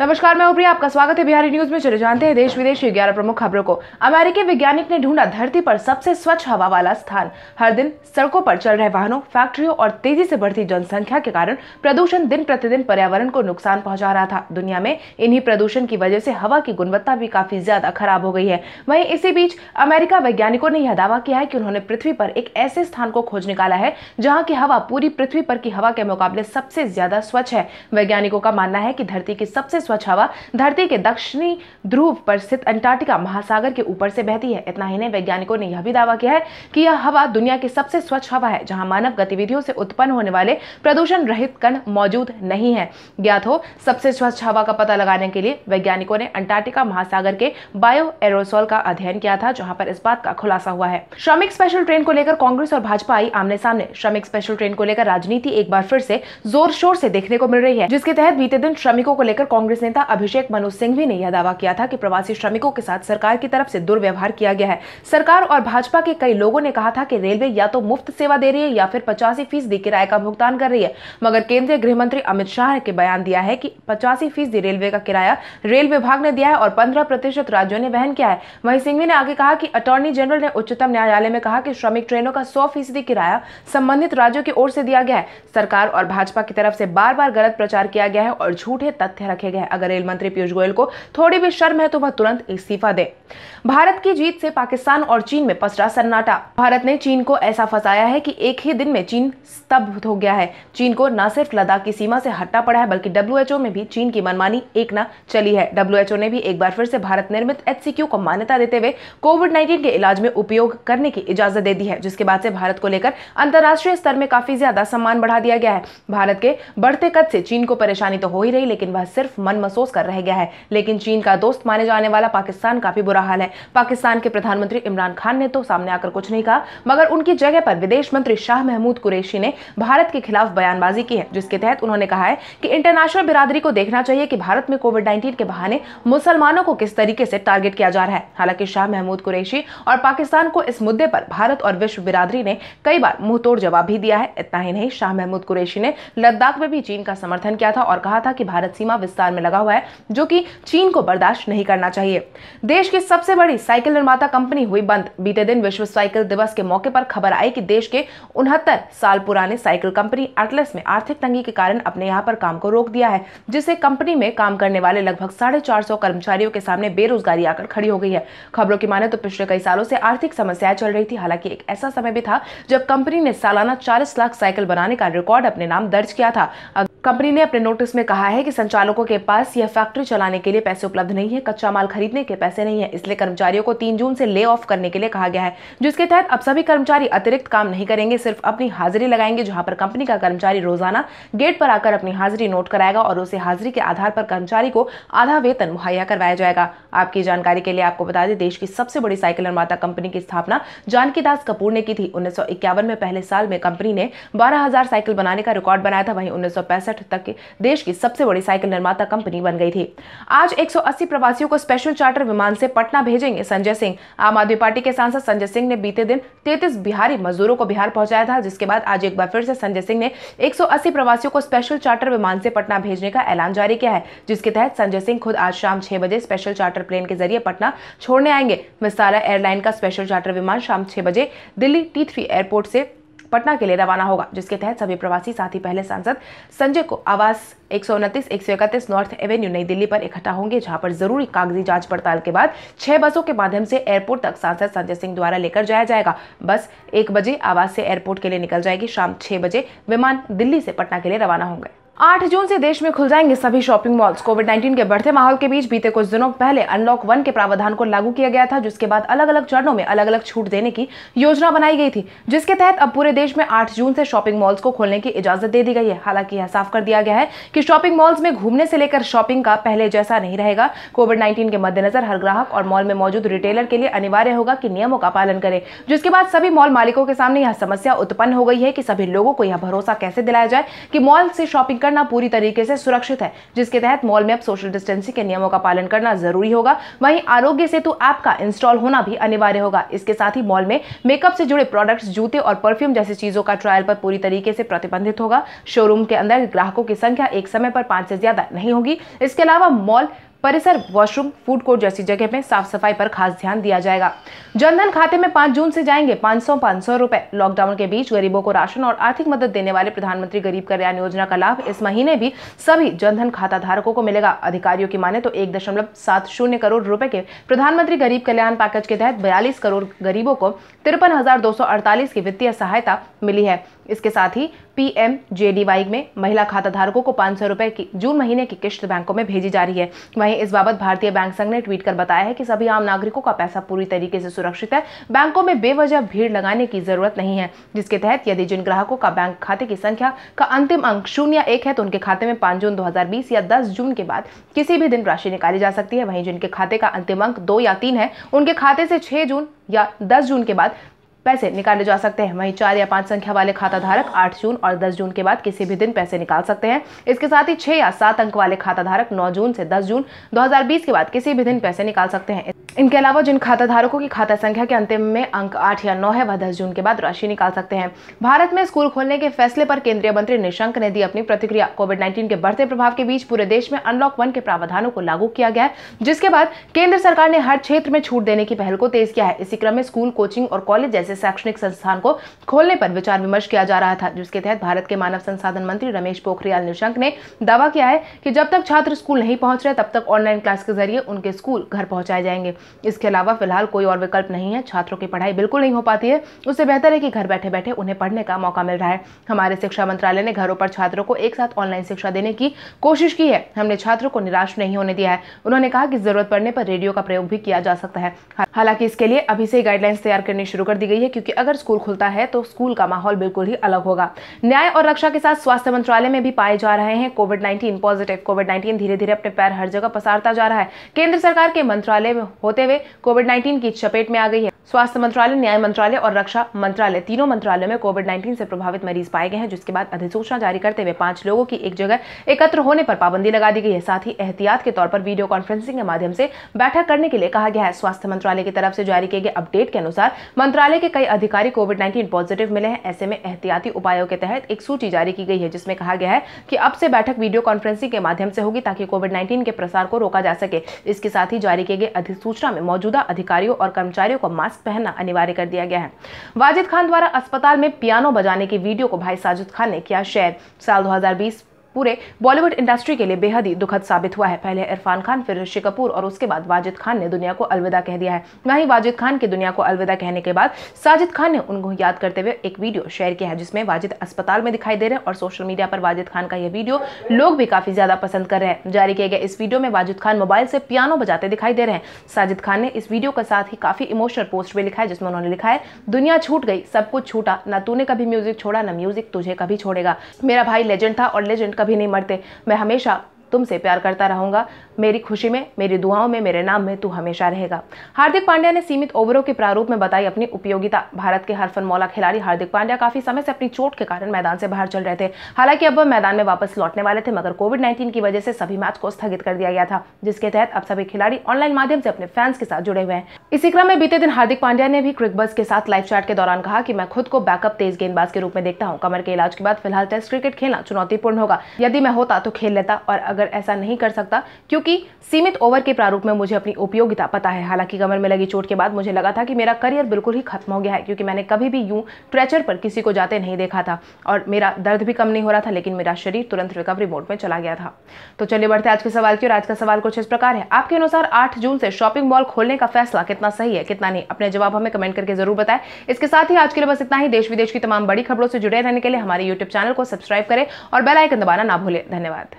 नमस्कार मैं उप्रिया आपका स्वागत है बिहारी न्यूज में चले जानते हैं देश विदेश की ग्यारह प्रमुख खबरों को अमेरिकी वैज्ञानिक ने ढूंढा धरती पर सबसे स्वच्छ हवा वाला स्थान हर दिन सड़कों पर चल रहे वाहनों फैक्ट्रियों और तेजी से बढ़ती जनसंख्या के कारण प्रदूषण दिन प्रतिदिन पर्यावरण को नुकसान पहुंचा रहा था दुनिया में इन्हीं प्रदूषण की वजह से हवा की गुणवत्ता भी काफी ज्यादा खराब हो गई है वही इसी बीच अमेरिका वैज्ञानिकों ने यह दावा किया है की उन्होंने पृथ्वी पर एक ऐसे स्थान को खोज निकाला है जहाँ की हवा पूरी पृथ्वी पर की हवा के मुकाबले सबसे ज्यादा स्वच्छ है वैज्ञानिकों का मानना है की धरती की सबसे स्वच्छ हवा धरती के दक्षिणी ध्रुव पर स्थित अंटार्कटिका महासागर के ऊपर से बहती है इतना ही नहीं वैज्ञानिकों ने यह भी दावा किया है कि यह हवा दुनिया की सबसे स्वच्छ हवा है जहाँ मानव गतिविधियों से उत्पन्न होने वाले प्रदूषण रहित कण मौजूद नहीं है ज्ञात हो सबसे स्वच्छ हवा का पता लगाने के लिए वैज्ञानिकों ने अंटार्कटिका महासागर के बायो एरोसोल का अध्ययन किया था जहां पर इस बात का खुलासा हुआ है श्रमिक स्पेशल ट्रेन को लेकर कांग्रेस और भाजपा आई आमने सामने श्रमिक स्पेशल ट्रेन को लेकर राजनीति एक बार फिर से जोर शोर से देखने को मिल रही है जिसके तहत बीते दिन श्रमिकों को लेकर कांग्रेस कांग्रेस नेता अभिषेक मनु सिंघवी ने यह दावा किया था कि प्रवासी श्रमिकों के साथ सरकार की तरफ से दुर्व्यवहार किया गया है सरकार और भाजपा के कई लोगों ने कहा था कि रेलवे या तो मुफ्त सेवा दे रही है या फिर पचासी फीसदी किराए का भुगतान कर रही है मगर केंद्रीय गृह मंत्री अमित शाह ने बयान दिया है की पचासी फीसदी रेलवे का किराया रेल विभाग ने दिया है और पंद्रह प्रतिशत राज्यों ने वहन किया है वही सिंघवी ने आगे कहा की अटॉर्नी जनरल ने उच्चतम न्यायालय में कहा की श्रमिक ट्रेनों का सौ फीसदी किराया संबंधित राज्यों की ओर से दिया गया है सरकार और भाजपा की तरफ से बार बार गलत प्रचार किया गया है और झूठे तथ्य रखे गए हैं अगर रेल मंत्री पीयूष गोयल को थोड़ी भी शर्म है तो वह तुरंत इस्तीफा दे भारत की जीत से पाकिस्तान और चीन में पसरा सन्नाटा भारत ने चीन को ऐसा फंसाया है कि एक ही दिन में चीन स्तब्ध हो गया है चीन को न सिर्फ लद्दाख की सीमा से हटना पड़ा है बल्कि डब्ल्यू में भी चीन की मनमानी एक न चली है डब्ल्यू ने भी एक बार फिर से भारत निर्मित एच को मान्यता देते हुए कोविड नाइन्टीन के इलाज में उपयोग करने की इजाजत दे दी है जिसके बाद से भारत को लेकर अंतर्राष्ट्रीय स्तर में काफी ज्यादा सम्मान बढ़ा दिया गया है भारत के बढ़ते कद से चीन को परेशानी तो हो ही रही लेकिन वह सिर्फ मन मन महसूस कर रह गया है लेकिन चीन का दोस्त माने जाने वाला पाकिस्तान काफी बुरा हाल है पाकिस्तान के प्रधानमंत्री इमरान खान ने तो सामने आकर कुछ नहीं कहा मगर उनकी जगह पर विदेश मंत्री शाह महमूद कुरेशी ने भारत के खिलाफ बयानबाजी की है जिसके तहत उन्होंने कहा है कि इंटरनेशनल बिरादरी को देखना चाहिए कि भारत में कोविड नाइन्टीन के बहाने मुसलमानों को किस तरीके से टारगेट किया जा रहा है हालांकि शाह महमूद कुरेशी और पाकिस्तान को इस मुद्दे पर भारत और विश्व बिरादरी ने कई बार मुंहतोड़ जवाब भी दिया है इतना ही नहीं शाह महमूद कुरेशी ने लद्दाख में भी चीन का समर्थन किया था और कहा था कि भारत सीमा विस्तार में लगा हुआ है जो कि चीन को बर्दाश्त नहीं करना चाहिए देश की सबसे बड़ी साइकिल निर्माता कंपनी हुई बंद बीते दिन विश्व साइकिल दिवस के मौके पर खबर आई कि देश के उनहत्तर साल पुराने साइकिल कंपनी अटलस में आर्थिक तंगी के कारण अपने यहाँ पर काम को रोक दिया है जिससे कंपनी में काम करने वाले लगभग साढ़े चार सौ कर्मचारियों के सामने बेरोजगारी आकर खड़ी हो गई है खबरों की माने तो पिछले कई सालों से आर्थिक समस्याएं चल रही थी हालांकि एक ऐसा समय भी था जब कंपनी ने सालाना चालीस लाख साइकिल बनाने का रिकॉर्ड अपने नाम दर्ज किया था कंपनी ने अपने नोटिस में कहा है कि संचालकों के पास यह फैक्ट्री चलाने के लिए पैसे उपलब्ध नहीं है कच्चा माल खरीदने के पैसे नहीं है इसलिए कर्मचारियों को तीन जून से ले ऑफ करने के लिए कहा गया है जिसके तहत अब सभी कर्मचारी अतिरिक्त काम नहीं करेंगे सिर्फ अपनी हाजिरी लगाएंगे जहां पर कंपनी का कर्मचारी रोजाना गेट पर आकर अपनी हाजिरी नोट कराएगा और उसे हाजिरी के आधार पर कर्मचारी को आधा वेतन मुहैया करवाया जाएगा आपकी जानकारी के लिए आपको बता दें देश की सबसे बड़ी साइकिल निर्माता कंपनी की स्थापना जानकी दास कपूर ने की थी उन्नीस में पहले साल में कंपनी ने बारह साइकिल बनाने का रिकॉर्ड बनाया था वहीं उन्नीस तक देश की सबसे बड़ी साइकिल निर्माता कंपनी बन गई थी आज 180 प्रवासियों को स्पेशल चार्टर विमान से पटना भेजेंगे संजय सिंह आम आदमी पार्टी के सांसद संजय सिंह ने बीते दिन तैतीस बिहारी मजदूरों को बिहार पहुंचाया था जिसके बाद आज एक बार फिर से संजय सिंह ने एक प्रवासियों को स्पेशल चार्टर विमान से पटना भेजने का ऐलान जारी किया है जिसके तहत संजय सिंह खुद आज शाम छह बजे स्पेशल चार्टर प्लेन के जरिए पटना छोड़ने आएंगे मिसारा एयरलाइन का स्पेशल चार्टर विमान शाम छह बजे दिल्ली टी एयरपोर्ट से पटना के लिए रवाना होगा जिसके तहत सभी प्रवासी साथ ही पहले सांसद संजय को आवास एक सौ उनतीस एक सौ इकतीस नॉर्थ एवेन्यू नई दिल्ली पर इकट्ठा होंगे जहां पर जरूरी कागजी जांच पड़ताल के बाद छह बसों के माध्यम से एयरपोर्ट तक सांसद संजय सिंह द्वारा लेकर जाया जाएगा बस एक बजे आवास से एयरपोर्ट के लिए निकल जाएगी शाम छह बजे विमान दिल्ली से पटना के लिए रवाना होंगे आठ जून से देश में खुल जाएंगे सभी शॉपिंग मॉल्स कोविड 19 के बढ़ते माहौल के बीच बीते कुछ दिनों पहले अनलॉक वन के प्रावधान को लागू किया गया था जिसके बाद अलग अलग चरणों में अलग अलग छूट देने की योजना बनाई गई थी जिसके तहत अब पूरे देश में 8 जून से शॉपिंग मॉल्स को खोलने की इजाजत दे दी गई है हालांकि यह साफ कर दिया गया है कि शॉपिंग मॉल्स में घूमने से लेकर शॉपिंग का पहले जैसा नहीं रहेगा कोविड नाइन्टीन के मद्देनजर हर ग्राहक और मॉल में मौजूद रिटेलर के लिए अनिवार्य होगा कि नियमों का पालन करे जिसके बाद सभी मॉल मालिकों के सामने यह समस्या उत्पन्न हो गई है कि सभी लोगों को यह भरोसा कैसे दिलाया जाए कि मॉल से शॉपिंग करना पूरी तरीके से सुरक्षित है जिसके तहत मॉल में अब सोशल डिस्टेंसिंग के नियमों का पालन करना जरूरी होगा वहीं आरोग्य सेतु ऐप का इंस्टॉल होना भी अनिवार्य होगा इसके साथ ही मॉल में मेकअप से जुड़े प्रोडक्ट्स जूते और परफ्यूम जैसी चीजों का ट्रायल पर पूरी तरीके से प्रतिबंधित होगा शोरूम के अंदर ग्राहकों की संख्या एक समय पर पांच से ज्यादा नहीं होगी इसके अलावा मॉल परिसर वॉशरूम फूड कोर्ट जैसी जगह में साफ सफाई पर खास ध्यान दिया जाएगा जनधन खाते में पाँच जून से जाएंगे पाँच सौ पाँच सौ रूपए लॉकडाउन के बीच गरीबों को राशन और आर्थिक मदद देने वाले प्रधानमंत्री गरीब कल्याण योजना का लाभ इस महीने भी सभी जनधन खाता धारकों को मिलेगा अधिकारियों की माने तो एक दशमलव सात शून्य करोड़ रूपए के प्रधानमंत्री गरीब कल्याण पैकेज के तहत बयालीस करोड़ गरीबों को तिरपन की वित्तीय सहायता मिली है इसके साथ ही पीएम जेडीवाई में महिला खाता धारकों को पाँच सौ की जून महीने की किश्त बैंकों में भेजी जा रही है वहीं इस बाबत भारतीय बैंक संघ ने ट्वीट कर बताया है कि सभी आम नागरिकों का पैसा पूरी तरीके से सुरक्षित है बैंकों में बेवजह भीड़ लगाने की जरूरत नहीं है जिसके तहत यदि जिन ग्राहकों का बैंक खाते की संख्या का अंतिम अंक शून्य एक है तो उनके खाते में पाँच जून दो या दस जून के बाद किसी भी दिन राशि निकाली जा सकती है वहीं जिनके खाते का अंतिम अंक दो या तीन है उनके खाते से छह जून या दस जून के बाद पैसे निकाले जा सकते हैं वहीं चार या पांच संख्या वाले खाता धारक आठ जून और दस जून के बाद किसी भी दिन पैसे निकाल सकते हैं इसके साथ ही छह या सात अंक वाले खाता धारक नौ जून से दस जून दो के बाद किसी भी दिन पैसे निकाल सकते हैं इनके अलावा जिन खाता धारकों की खाता संख्या के अंतिम में अंक आठ या नौ है वह दस जून के बाद राशि निकाल सकते हैं भारत में स्कूल खोलने के फैसले पर केंद्रीय मंत्री निशंक ने दी अपनी प्रतिक्रिया कोविड नाइन्टीन के बढ़ते प्रभाव के बीच पूरे देश में अनलॉक वन के प्रावधानों को लागू किया गया है जिसके बाद केंद्र सरकार ने हर क्षेत्र में छूट देने की पहल को तेज किया है इसी क्रम में स्कूल कोचिंग और कॉलेज जैसे शैक्षणिक संस्थान को खोलने पर विचार विमर्श किया जा रहा था जिसके तहत भारत के मानव संसाधन मंत्री रमेश पोखरियाल निशंक ने दावा किया है कि जब तक छात्र स्कूल नहीं पहुंच रहे तब तक ऑनलाइन क्लास के जरिए उनके स्कूल घर पहुंचाए जाएंगे इसके अलावा फिलहाल कोई और विकल्प नहीं है छात्रों की पढ़ाई बिल्कुल नहीं हो पाती है उससे बेहतर है कि घर बैठे बैठे उन्हें पढ़ने का मौका मिल रहा है हमारे शिक्षा मंत्रालय ने घरों पर छात्रों को एक साथ ऑनलाइन शिक्षा देने की कोशिश की है हमने छात्रों को निराश नहीं होने दिया है उन्होंने कहा कि जरूरत पड़ने पर रेडियो का प्रयोग भी किया जा सकता है हालांकि इसके लिए अभी से गाइडलाइंस तैयार करनी शुरू कर दी गई है क्योंकि अगर स्कूल खुलता है तो स्कूल का माहौल बिल्कुल ही अलग होगा न्याय और रक्षा के साथ स्वास्थ्य मंत्रालय में भी पाए जा रहे हैं COVID nineteen positive COVID nineteen धीरे धीरे अपने पैर हर जगह पसारता जा रहा है केंद्र सरकार के मंत्रालय में होते हुए कोविड नाइन्टीन की चपेट में आ गई है स्वास्थ्य मंत्रालय न्याय मंत्रालय और रक्षा मंत्रालय तीनों मंत्रालयों में कोविड 19 से प्रभावित मरीज पाए गए हैं जिसके बाद अधिसूचना जारी करते हुए पांच लोगों की एक जगह एकत्र होने पर पाबंदी लगा दी गई है साथ ही एहतियात के तौर पर वीडियो कॉन्फ्रेंसिंग के माध्यम से बैठक करने के लिए कहा गया है स्वास्थ्य मंत्रालय की तरफ से जारी किए गए अपडेट के अनुसार मंत्रालय के कई अधिकारी कोविड नाइन्टीन पॉजिटिव मिले हैं ऐसे में एहतियाती उपायों के तहत एक सूची जारी की गई है जिसमें कहा गया है कि अब से बैठक वीडियो कॉन्फ्रेंसिंग के माध्यम से होगी ताकि कोविड नाइन्टीन के प्रसार को रोका जा सके इसके साथ ही जारी किए गए अधिसूचना कक्षा में मौजूदा अधिकारियों और कर्मचारियों को मास्क पहनना अनिवार्य कर दिया गया है वाजिद खान द्वारा अस्पताल में पियानो बजाने की वीडियो को भाई साजिद खान ने किया शेयर साल दो पूरे बॉलीवुड इंडस्ट्री के लिए बेहद ही दुखद साबित हुआ है पहले इरफान खान फिर ऋषि कपूर और उसके बाद वाजिद खान ने दुनिया को अलविदा कह दिया है वहीं वाजिद खान की दुनिया को अलविदा कहने के बाद साजिद खान ने उनको याद करते हुए एक वीडियो शेयर किया है जिसमें वाजिद अस्पताल में दिखाई दे रहे हैं और सोशल मीडिया पर वाजिद खान का यह वीडियो लोग भी काफी ज्यादा पसंद कर रहे हैं जारी किए गए इस वीडियो में वाजिद खान मोबाइल से पियानो बजाते दिखाई दे रहे हैं साजिद खान ने इस वीडियो के साथ ही काफी इमोशनल पोस्ट भी लिखा है जिसमें उन्होंने लिखा है दुनिया छूट गई सब कुछ छूटा ना तूने कभी म्यूजिक छोड़ा ना म्यूजिक तुझे कभी छोड़ेगा मेरा भाई लेजेंड था और लेजेंड कभी नहीं मरते मैं हमेशा तुमसे प्यार करता रहूंगा मेरी खुशी में मेरी दुआओं में मेरे नाम में तू हमेशा रहेगा हार्दिक पांड्या ने सीमित ओवरों के प्रारूप में बताई अपनी उपयोगिता भारत के हरफन मौला खिलाड़ी हार्दिक पांड्या काफी समय से अपनी चोट के कारण मैदान से बाहर चल रहे थे हालांकि अब वह मैदान में वापस लौटने वाले थे मगर कोविड नाइन्टीन की वजह से सभी मैच को स्थगित कर दिया गया था जिसके तहत अब सभी खिलाड़ी ऑनलाइन माध्यम से अपने फैंस के साथ जुड़े हुए हैं इसी क्रम में बीते दिन हार्दिक पांड्या ने भी क्रिकबस के साथ लाइव चैट के दौरान कहा कि मैं खुद को बैकअप तेज गेंदबाज के रूप में देखता हूँ कमर के इलाज के बाद फिलहाल टेस्ट क्रिकेट खेलना चुनौतीपूर्ण होगा यदि मैं होता तो खेल लेता और अगर मगर ऐसा नहीं कर सकता क्योंकि सीमित ओवर के प्रारूप में मुझे अपनी उपयोगिता पता है हालांकि कमर में लगी चोट के बाद मुझे लगा था कि मेरा करियर बिल्कुल ही खत्म हो गया है क्योंकि मैंने कभी भी यूं ट्रेचर पर किसी को जाते नहीं देखा था और मेरा दर्द भी कम नहीं हो रहा था लेकिन मेरा शरीर तुरंत रिकवरी मोड में चला गया था तो चलिए बढ़ते आज के सवाल की और आज का सवाल कुछ इस प्रकार है आपके अनुसार आठ जून से शॉपिंग मॉल खोलने का फैसला कितना सही है कितना नहीं अपने जवाब हमें कमेंट करके जरूर बताए इसके साथ ही आज के लिए बस इतना ही देश विदेश की तमाम बड़ी खबरों से जुड़े रहने के लिए हमारे यूट्यूब चैनल को सब्सक्राइब करें और बेल आइकन दबाना ना भूलें धन्यवाद